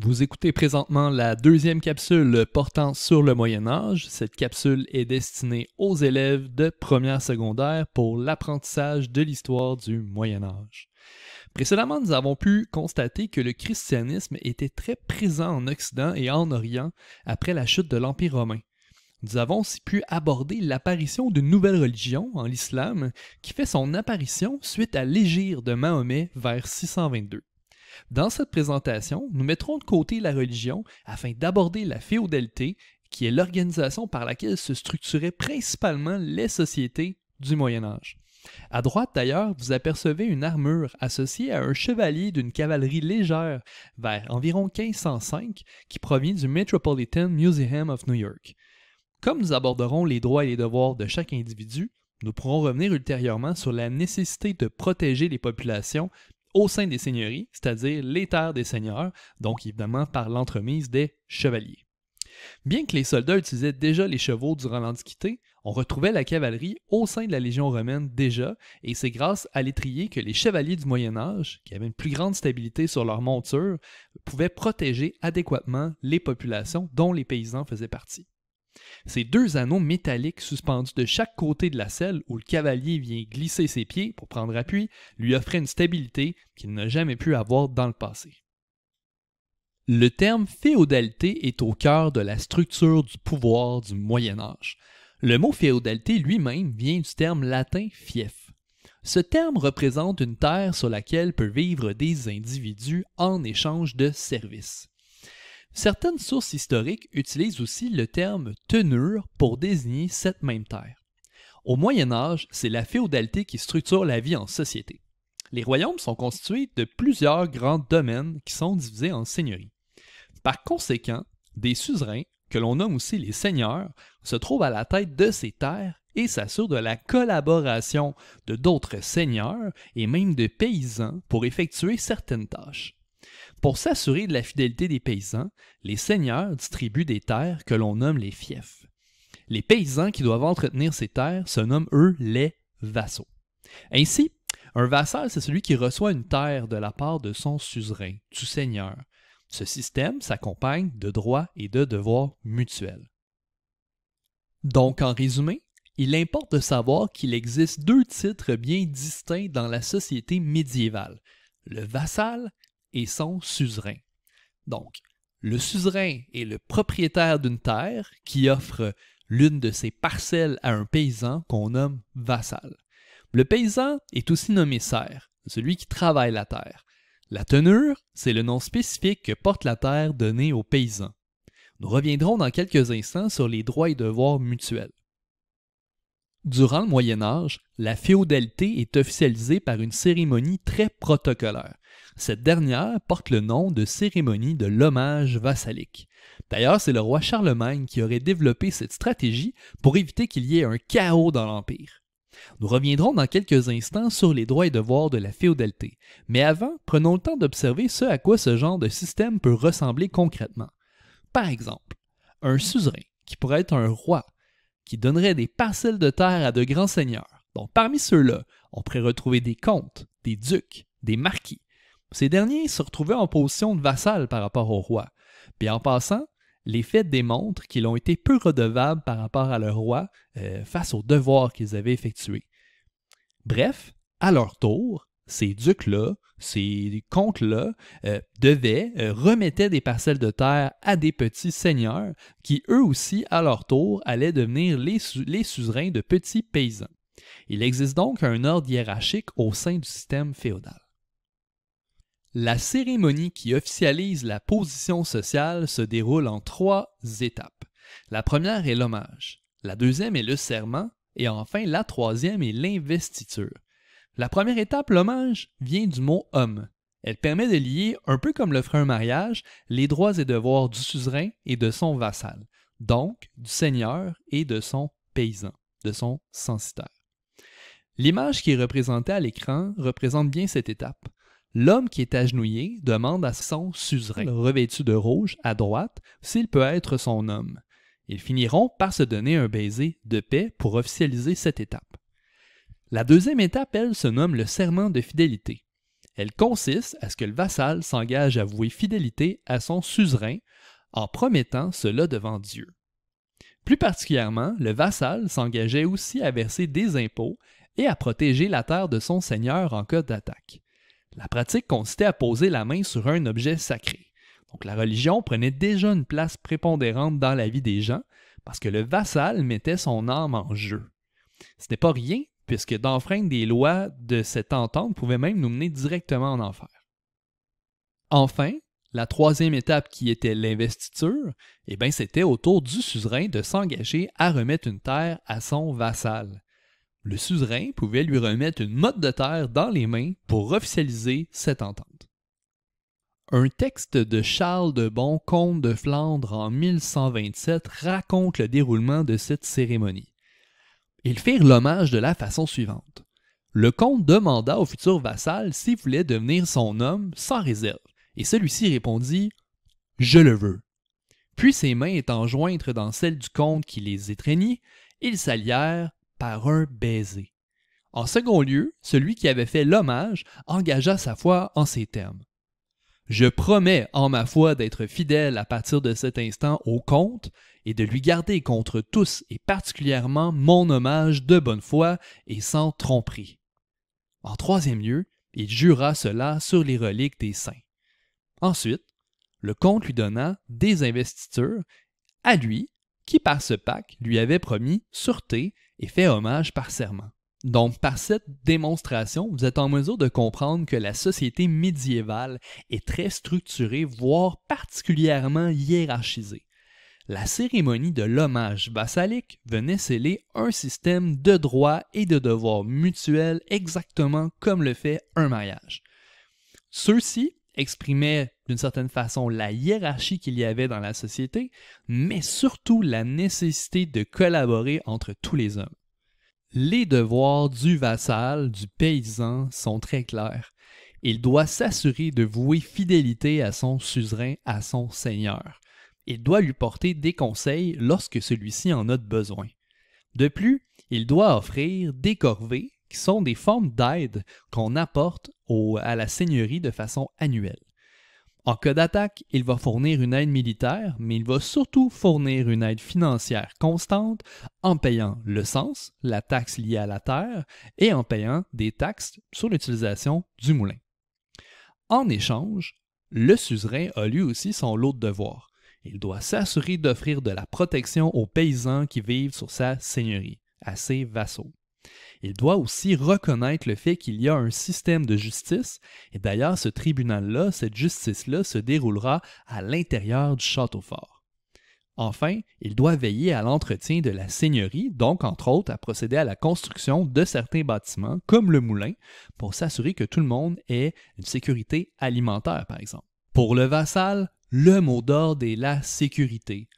Vous écoutez présentement la deuxième capsule portant sur le Moyen Âge. Cette capsule est destinée aux élèves de première secondaire pour l'apprentissage de l'histoire du Moyen Âge. Précédemment, nous avons pu constater que le christianisme était très présent en Occident et en Orient après la chute de l'Empire romain. Nous avons aussi pu aborder l'apparition d'une nouvelle religion, en l'islam, qui fait son apparition suite à l'égir de Mahomet vers 622. Dans cette présentation, nous mettrons de côté la religion afin d'aborder la féodalité, qui est l'organisation par laquelle se structuraient principalement les sociétés du Moyen Âge. À droite d'ailleurs, vous apercevez une armure associée à un chevalier d'une cavalerie légère vers environ 1505 qui provient du Metropolitan Museum of New York. Comme nous aborderons les droits et les devoirs de chaque individu, nous pourrons revenir ultérieurement sur la nécessité de protéger les populations au sein des seigneuries, c'est-à-dire les terres des seigneurs, donc évidemment par l'entremise des chevaliers. Bien que les soldats utilisaient déjà les chevaux durant l'Antiquité, on retrouvait la cavalerie au sein de la Légion romaine déjà, et c'est grâce à l'étrier que les chevaliers du Moyen Âge, qui avaient une plus grande stabilité sur leur monture, pouvaient protéger adéquatement les populations dont les paysans faisaient partie. Ces deux anneaux métalliques suspendus de chaque côté de la selle où le cavalier vient glisser ses pieds pour prendre appui lui offraient une stabilité qu'il n'a jamais pu avoir dans le passé. Le terme féodalité est au cœur de la structure du pouvoir du Moyen Âge. Le mot féodalité lui-même vient du terme latin fief. Ce terme représente une terre sur laquelle peuvent vivre des individus en échange de services. Certaines sources historiques utilisent aussi le terme tenure pour désigner cette même terre. Au Moyen Âge, c'est la féodalité qui structure la vie en société. Les royaumes sont constitués de plusieurs grands domaines qui sont divisés en seigneuries. Par conséquent, des suzerains, que l'on nomme aussi les seigneurs, se trouvent à la tête de ces terres et s'assurent de la collaboration de d'autres seigneurs et même de paysans pour effectuer certaines tâches. Pour s'assurer de la fidélité des paysans, les seigneurs distribuent des terres que l'on nomme les fiefs. Les paysans qui doivent entretenir ces terres se nomment, eux, les vassaux. Ainsi, un vassal, c'est celui qui reçoit une terre de la part de son suzerain, du seigneur. Ce système s'accompagne de droits et de devoirs mutuels. Donc, en résumé, il importe de savoir qu'il existe deux titres bien distincts dans la société médiévale, le vassal et son suzerain. Donc, le suzerain est le propriétaire d'une terre qui offre l'une de ses parcelles à un paysan qu'on nomme vassal. Le paysan est aussi nommé serf, celui qui travaille la terre. La tenure, c'est le nom spécifique que porte la terre donnée au paysan. Nous reviendrons dans quelques instants sur les droits et devoirs mutuels. Durant le Moyen Âge, la féodalité est officialisée par une cérémonie très protocolaire. Cette dernière porte le nom de cérémonie de l'hommage vassalique. D'ailleurs, c'est le roi Charlemagne qui aurait développé cette stratégie pour éviter qu'il y ait un chaos dans l'Empire. Nous reviendrons dans quelques instants sur les droits et devoirs de la féodalité, mais avant, prenons le temps d'observer ce à quoi ce genre de système peut ressembler concrètement. Par exemple, un suzerain, qui pourrait être un roi, qui donneraient des parcelles de terre à de grands seigneurs. Donc parmi ceux-là, on pourrait retrouver des comtes, des ducs, des marquis. Ces derniers se retrouvaient en position de vassal par rapport au roi. Puis en passant, les faits démontrent qu'ils ont été peu redevables par rapport à leur roi euh, face aux devoirs qu'ils avaient effectués. Bref, à leur tour, ces ducs-là ces comtes-là euh, devaient, euh, remettaient des parcelles de terre à des petits seigneurs qui, eux aussi, à leur tour, allaient devenir les, les suzerains de petits paysans. Il existe donc un ordre hiérarchique au sein du système féodal. La cérémonie qui officialise la position sociale se déroule en trois étapes. La première est l'hommage, la deuxième est le serment, et enfin la troisième est l'investiture. La première étape, l'hommage, vient du mot homme. Elle permet de lier, un peu comme le ferait un mariage, les droits et devoirs du suzerain et de son vassal, donc du seigneur et de son paysan, de son censitaire. L'image qui est représentée à l'écran représente bien cette étape. L'homme qui est agenouillé demande à son suzerain, revêtu de rouge à droite, s'il peut être son homme. Ils finiront par se donner un baiser de paix pour officialiser cette étape. La deuxième étape, elle, se nomme le serment de fidélité. Elle consiste à ce que le vassal s'engage à vouer fidélité à son suzerain en promettant cela devant Dieu. Plus particulièrement, le vassal s'engageait aussi à verser des impôts et à protéger la terre de son seigneur en cas d'attaque. La pratique consistait à poser la main sur un objet sacré. Donc la religion prenait déjà une place prépondérante dans la vie des gens parce que le vassal mettait son âme en jeu. Ce n'est pas rien puisque d'enfreindre des lois de cette entente pouvait même nous mener directement en enfer. Enfin, la troisième étape qui était l'investiture, eh bien, c'était au tour du suzerain de s'engager à remettre une terre à son vassal. Le suzerain pouvait lui remettre une motte de terre dans les mains pour officialiser cette entente. Un texte de Charles de Bon, comte de Flandre en 1127, raconte le déroulement de cette cérémonie. Ils firent l'hommage de la façon suivante. Le comte demanda au futur vassal s'il voulait devenir son homme sans réserve, et celui-ci répondit Je le veux. Puis ses mains étant jointes dans celles du comte qui les étreignit, ils s'allièrent par un baiser. En second lieu, celui qui avait fait l'hommage engagea sa foi en ces termes. Je promets en ma foi d'être fidèle à partir de cet instant au comte et de lui garder contre tous et particulièrement mon hommage de bonne foi et sans tromperie. En troisième lieu, il jura cela sur les reliques des saints. Ensuite, le comte lui donna des investitures à lui, qui par ce pacte lui avait promis sûreté et fait hommage par serment. Donc, par cette démonstration, vous êtes en mesure de comprendre que la société médiévale est très structurée, voire particulièrement hiérarchisée. La cérémonie de l'hommage vassalique venait sceller un système de droits et de devoirs mutuels exactement comme le fait un mariage. Ceux-ci exprimaient d'une certaine façon la hiérarchie qu'il y avait dans la société, mais surtout la nécessité de collaborer entre tous les hommes. Les devoirs du vassal, du paysan, sont très clairs. Il doit s'assurer de vouer fidélité à son suzerain, à son seigneur il doit lui porter des conseils lorsque celui-ci en a besoin. De plus, il doit offrir des corvées, qui sont des formes d'aide qu'on apporte au, à la seigneurie de façon annuelle. En cas d'attaque, il va fournir une aide militaire, mais il va surtout fournir une aide financière constante en payant le sens, la taxe liée à la terre, et en payant des taxes sur l'utilisation du moulin. En échange, le suzerain a lui aussi son lot de devoirs il doit s'assurer d'offrir de la protection aux paysans qui vivent sur sa seigneurie, à ses vassaux. Il doit aussi reconnaître le fait qu'il y a un système de justice, et d'ailleurs ce tribunal-là, cette justice-là se déroulera à l'intérieur du château fort. Enfin, il doit veiller à l'entretien de la seigneurie, donc entre autres à procéder à la construction de certains bâtiments, comme le moulin, pour s'assurer que tout le monde ait une sécurité alimentaire, par exemple. Pour le vassal, le mot d'ordre est la sécurité.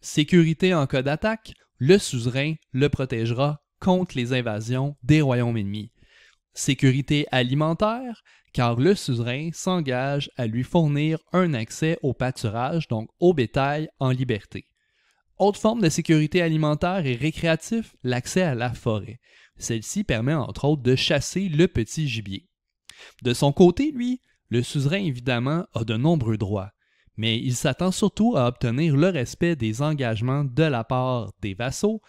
Sécurité en cas d'attaque, le suzerain le protégera contre les invasions des royaumes ennemis. Sécurité alimentaire, car le suzerain s'engage à lui fournir un accès au pâturage, donc au bétail, en liberté. Autre forme de sécurité alimentaire et récréatif, l'accès à la forêt. Celle-ci permet entre autres de chasser le petit gibier. De son côté, lui, le suzerain évidemment a de nombreux droits mais il s'attend surtout à obtenir le respect des engagements de la part des vassaux,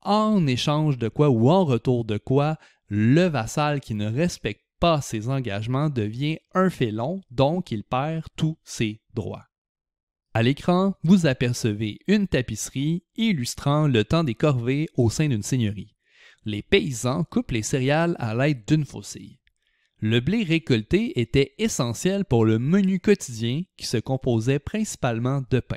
en échange de quoi ou en retour de quoi le vassal qui ne respecte pas ses engagements devient un félon, donc il perd tous ses droits. À l'écran, vous apercevez une tapisserie illustrant le temps des corvées au sein d'une seigneurie. Les paysans coupent les céréales à l'aide d'une faucille. Le blé récolté était essentiel pour le menu quotidien qui se composait principalement de pain.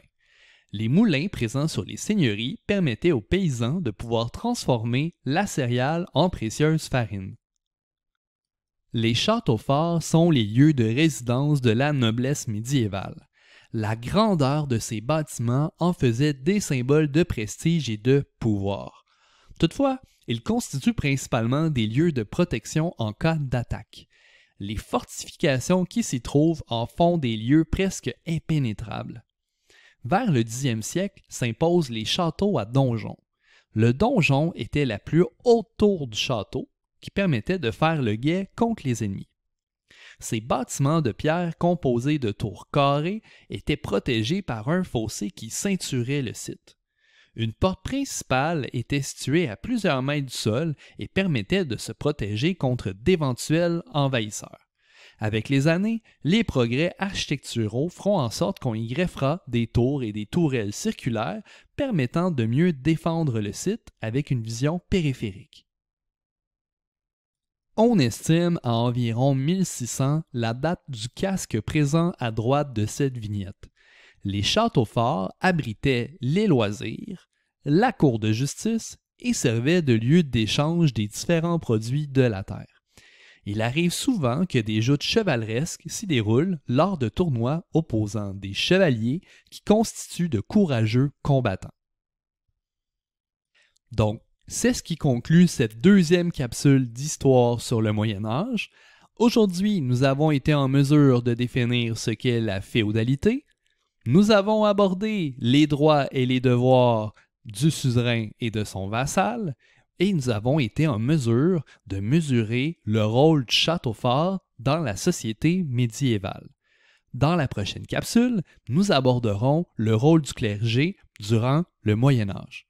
Les moulins présents sur les seigneuries permettaient aux paysans de pouvoir transformer la céréale en précieuse farine. Les châteaux forts sont les lieux de résidence de la noblesse médiévale. La grandeur de ces bâtiments en faisait des symboles de prestige et de pouvoir. Toutefois, ils constituent principalement des lieux de protection en cas d'attaque. Les fortifications qui s'y trouvent en font des lieux presque impénétrables. Vers le 10e siècle s'imposent les châteaux à donjons. Le donjon était la plus haute tour du château qui permettait de faire le guet contre les ennemis. Ces bâtiments de pierre composés de tours carrées étaient protégés par un fossé qui ceinturait le site. Une porte principale était située à plusieurs mètres du sol et permettait de se protéger contre d'éventuels envahisseurs. Avec les années, les progrès architecturaux feront en sorte qu'on y greffera des tours et des tourelles circulaires permettant de mieux défendre le site avec une vision périphérique. On estime à environ 1600 la date du casque présent à droite de cette vignette. Les châteaux forts abritaient les loisirs, la Cour de justice et servait de lieu d'échange des différents produits de la terre. Il arrive souvent que des joutes chevaleresques s'y déroulent lors de tournois opposant des chevaliers qui constituent de courageux combattants. Donc, c'est ce qui conclut cette deuxième capsule d'histoire sur le Moyen Âge. Aujourd'hui, nous avons été en mesure de définir ce qu'est la féodalité. Nous avons abordé les droits et les devoirs du suzerain et de son vassal, et nous avons été en mesure de mesurer le rôle du château fort dans la société médiévale. Dans la prochaine capsule, nous aborderons le rôle du clergé durant le Moyen Âge.